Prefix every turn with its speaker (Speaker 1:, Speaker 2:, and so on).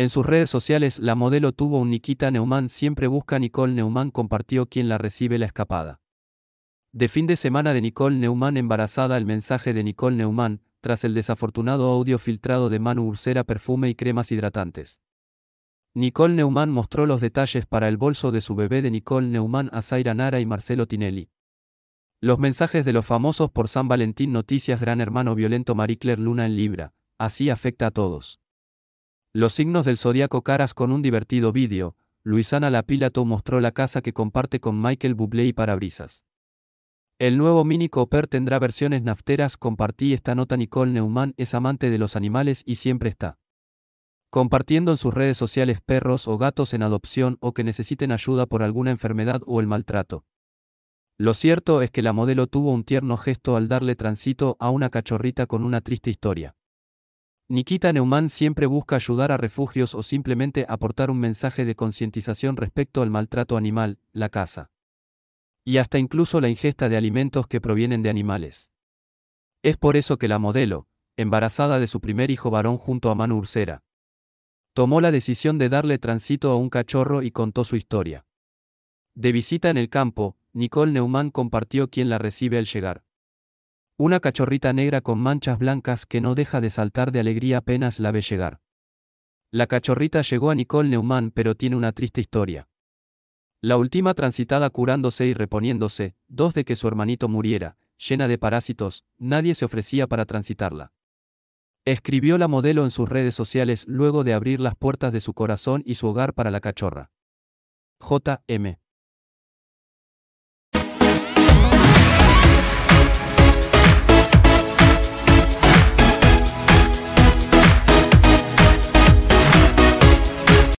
Speaker 1: En sus redes sociales, la modelo tuvo un Nikita Neumann siempre busca Nicole Neumann compartió quien la recibe la escapada. De fin de semana de Nicole Neumann embarazada el mensaje de Nicole Neumann, tras el desafortunado audio filtrado de Manu Ursera perfume y cremas hidratantes. Nicole Neumann mostró los detalles para el bolso de su bebé de Nicole Neumann a Zaira Nara y Marcelo Tinelli. Los mensajes de los famosos por San Valentín Noticias Gran Hermano Violento Marie Claire Luna en Libra, así afecta a todos. Los signos del zodiaco caras con un divertido vídeo. Luisana Lapilato mostró la casa que comparte con Michael Bublé y Parabrisas. El nuevo Mini Cooper tendrá versiones nafteras. Compartí esta nota. Nicole Neumann es amante de los animales y siempre está compartiendo en sus redes sociales perros o gatos en adopción o que necesiten ayuda por alguna enfermedad o el maltrato. Lo cierto es que la modelo tuvo un tierno gesto al darle tránsito a una cachorrita con una triste historia. Nikita Neumann siempre busca ayudar a refugios o simplemente aportar un mensaje de concientización respecto al maltrato animal, la caza. Y hasta incluso la ingesta de alimentos que provienen de animales. Es por eso que la modelo, embarazada de su primer hijo varón junto a Manu Ursera, tomó la decisión de darle tránsito a un cachorro y contó su historia. De visita en el campo, Nicole Neumann compartió quién la recibe al llegar. Una cachorrita negra con manchas blancas que no deja de saltar de alegría apenas la ve llegar. La cachorrita llegó a Nicole Neumann pero tiene una triste historia. La última transitada curándose y reponiéndose, dos de que su hermanito muriera, llena de parásitos, nadie se ofrecía para transitarla. Escribió la modelo en sus redes sociales luego de abrir las puertas de su corazón y su hogar para la cachorra. J.M.